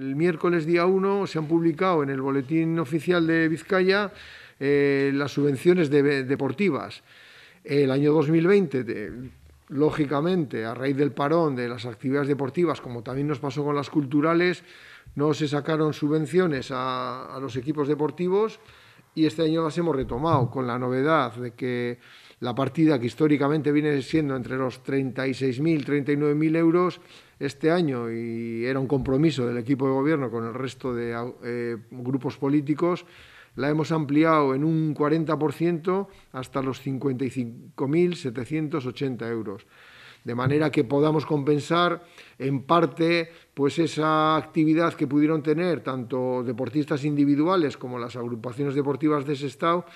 El miércoles día 1 se han publicado en el Boletín Oficial de Vizcaya eh, las subvenciones deportivas. El año 2020, lógicamente, a raíz del parón de las actividades deportivas, como también nos pasó con las culturales, no se sacaron subvenciones a los equipos deportivos y este año las hemos retomado con la novedad de que la partida que históricamente viene siendo entre los 36.000 y 39.000 euros este año y era un compromiso del equipo de gobierno con el resto de eh, grupos políticos, la hemos ampliado en un 40% hasta los 55.780 euros de manera que podamos compensar en parte pues esa actividad que pudieron tener tanto deportistas individuales como las agrupaciones deportivas de ese estado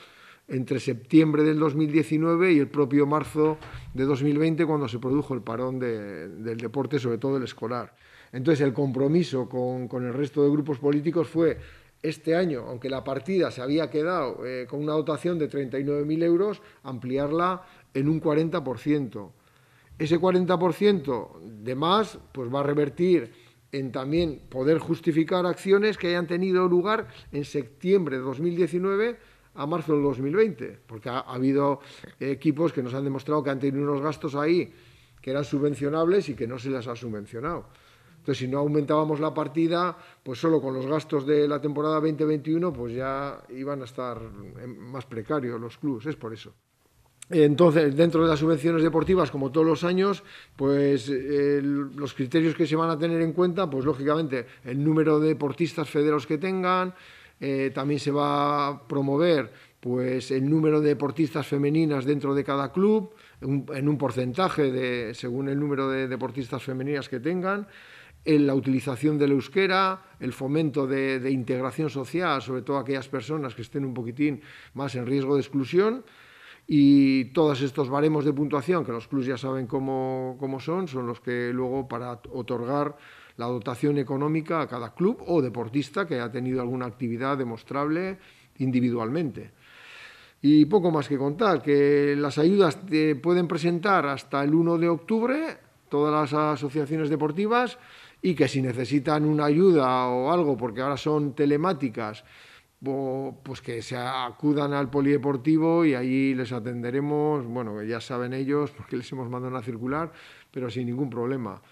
entre septiembre del 2019 y el propio marzo de 2020 cuando se produjo el parón del deporte, sobre todo el escolar. Entonces el compromiso con, el resto de grupos políticos fue este año, aunque la partida se había quedado eh, con una dotación de 39.000 euros, ampliarla en un 40%. Ese 40% de más pues va a revertir en también poder justificar acciones que hayan tenido lugar en septiembre de 2019 a marzo de 2020, porque ha, habido equipos que nos han demostrado que han tenido unos gastos ahí que eran subvencionables y que no se las ha subvencionado. Entonces, si no aumentábamos la partida, pues solo con los gastos de la temporada 2021, pues ya iban a estar más precarios los clubes, es por eso. Entonces, dentro de las subvenciones deportivas, como todos los años, pues los criterios que se van a tener en cuenta, pues lógicamente el número de deportistas federados que tengan, eh, también se va a promover pues el número de deportistas femeninas dentro de cada club, en un porcentaje según el número de deportistas femeninas que tengan, en la utilización del euskera, el fomento de integración social, sobre todo aquellas personas que estén un poquitín más en riesgo de exclusión, y todos estos baremos de puntuación, que los clubes ya saben cómo, cómo, son, son los que luego para otorgar la dotación económica a cada club o deportista que haya tenido alguna actividad demostrable individualmente. Y poco más que contar, que las ayudas te pueden presentar hasta el 1 de octubre todas las asociaciones deportivas y que si necesitan una ayuda o algo, porque ahora son telemáticas, pues que se acudan al polideportivo y ahí les atenderemos, bueno, ya saben ellos, porque les hemos mandado una circular, pero sin ningún problema.